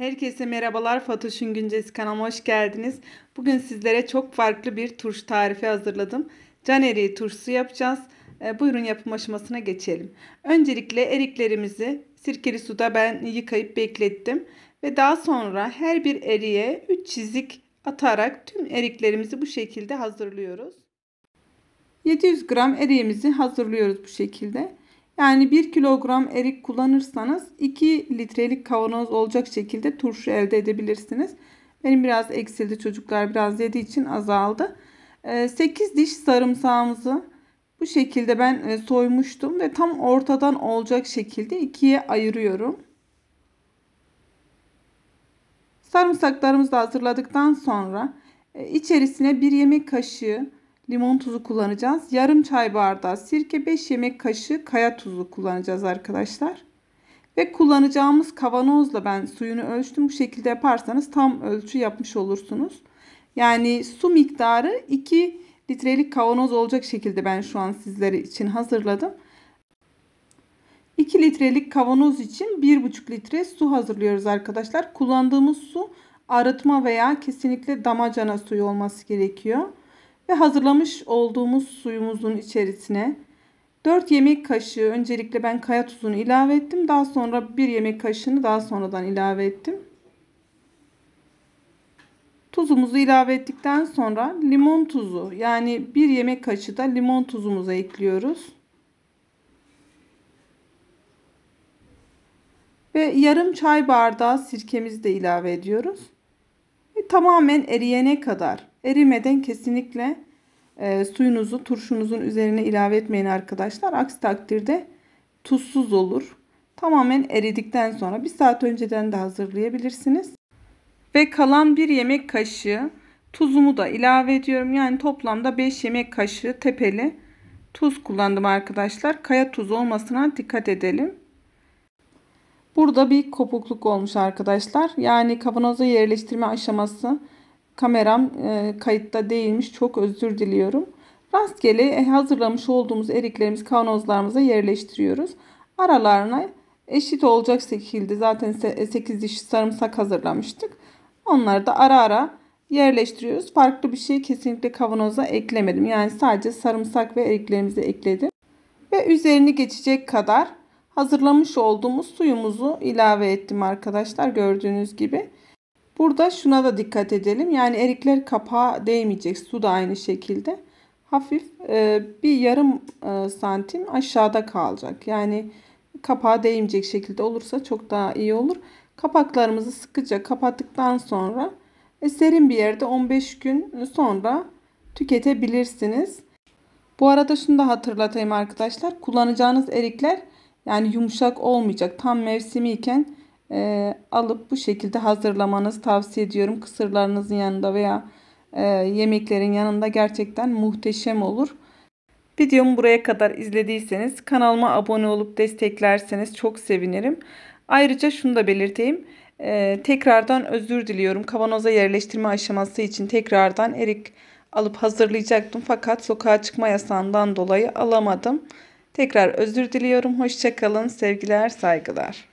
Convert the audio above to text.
Herkese merhabalar. Fatoş'un Güncesi kanalıma hoş geldiniz. Bugün sizlere çok farklı bir turşu tarifi hazırladım. Can eriği turşusu yapacağız. E, buyurun yapım aşamasına geçelim. Öncelikle eriklerimizi sirkeli suda ben yıkayıp beklettim. Ve daha sonra her bir eriğe 3 çizik atarak tüm eriklerimizi bu şekilde hazırlıyoruz. 700 gram eriğimizi hazırlıyoruz bu şekilde. Yani 1 kilogram erik kullanırsanız 2 litrelik kavanoz olacak şekilde turşu elde edebilirsiniz. Benim biraz eksildi çocuklar biraz yediği için azaldı. 8 ee, diş sarımsağımızı bu şekilde ben e, soymuştum ve tam ortadan olacak şekilde ikiye ayırıyorum. Sarımsaklarımızı hazırladıktan sonra e, içerisine bir yemek kaşığı limon tuzu kullanacağız. Yarım çay bardağı sirke, 5 yemek kaşığı kaya tuzu kullanacağız arkadaşlar. Ve kullanacağımız kavanozla ben suyunu ölçtüm. Bu şekilde yaparsanız tam ölçü yapmış olursunuz. Yani su miktarı 2 litrelik kavanoz olacak şekilde ben şu an sizler için hazırladım. 2 litrelik kavanoz için 1,5 litre su hazırlıyoruz arkadaşlar. Kullandığımız su arıtma veya kesinlikle damacana suyu olması gerekiyor ve hazırlamış olduğumuz suyumuzun içerisine 4 yemek kaşığı öncelikle ben kaya tuzunu ilave ettim. Daha sonra 1 yemek kaşığını daha sonradan ilave ettim. Tuzumuzu ilave ettikten sonra limon tuzu yani 1 yemek kaşığı da limon tuzumuza ekliyoruz. Ve yarım çay bardağı sirkemizi de ilave ediyoruz. Ve tamamen eriyene kadar Erimeden kesinlikle e, suyunuzu turşunuzun üzerine ilave etmeyin arkadaşlar. Aksi takdirde tuzsuz olur. Tamamen eridikten sonra bir saat önceden de hazırlayabilirsiniz. Ve kalan bir yemek kaşığı tuzumu da ilave ediyorum. Yani toplamda 5 yemek kaşığı tepeli tuz kullandım arkadaşlar. Kaya tuzu olmasına dikkat edelim. Burada bir kopukluk olmuş arkadaşlar. Yani kavanoza yerleştirme aşaması kameram e, kayıtta değilmiş. Çok özür diliyorum. Rastgele e, hazırlamış olduğumuz eriklerimizi kavanozlarımıza yerleştiriyoruz. Aralarına eşit olacak şekilde zaten 8 e, diş sarımsak hazırlamıştık. Onları da ara ara yerleştiriyoruz. Farklı bir şey kesinlikle kavanoza eklemedim. Yani sadece sarımsak ve eriklerimizi ekledim. Ve üzerini geçecek kadar hazırlamış olduğumuz suyumuzu ilave ettim arkadaşlar gördüğünüz gibi. Burada şuna da dikkat edelim. Yani erikler kapağa değmeyecek. Su da aynı şekilde. Hafif e, bir yarım e, santim aşağıda kalacak. Yani kapağa değmeyecek şekilde olursa çok daha iyi olur. Kapaklarımızı sıkıca kapattıktan sonra e, serin bir yerde 15 gün sonra tüketebilirsiniz. Bu arada şunu da hatırlatayım arkadaşlar. Kullanacağınız erikler yani yumuşak olmayacak. Tam mevsimi iken e, alıp bu şekilde hazırlamanızı tavsiye ediyorum. Kısırlarınızın yanında veya e, yemeklerin yanında gerçekten muhteşem olur. Videomu buraya kadar izlediyseniz kanalıma abone olup desteklerseniz çok sevinirim. Ayrıca şunu da belirteyim. Ee, tekrardan özür diliyorum. Kavanoza yerleştirme aşaması için tekrardan erik alıp hazırlayacaktım. Fakat sokağa çıkma yasağından dolayı alamadım. Tekrar özür diliyorum. Hoşçakalın. Sevgiler, saygılar.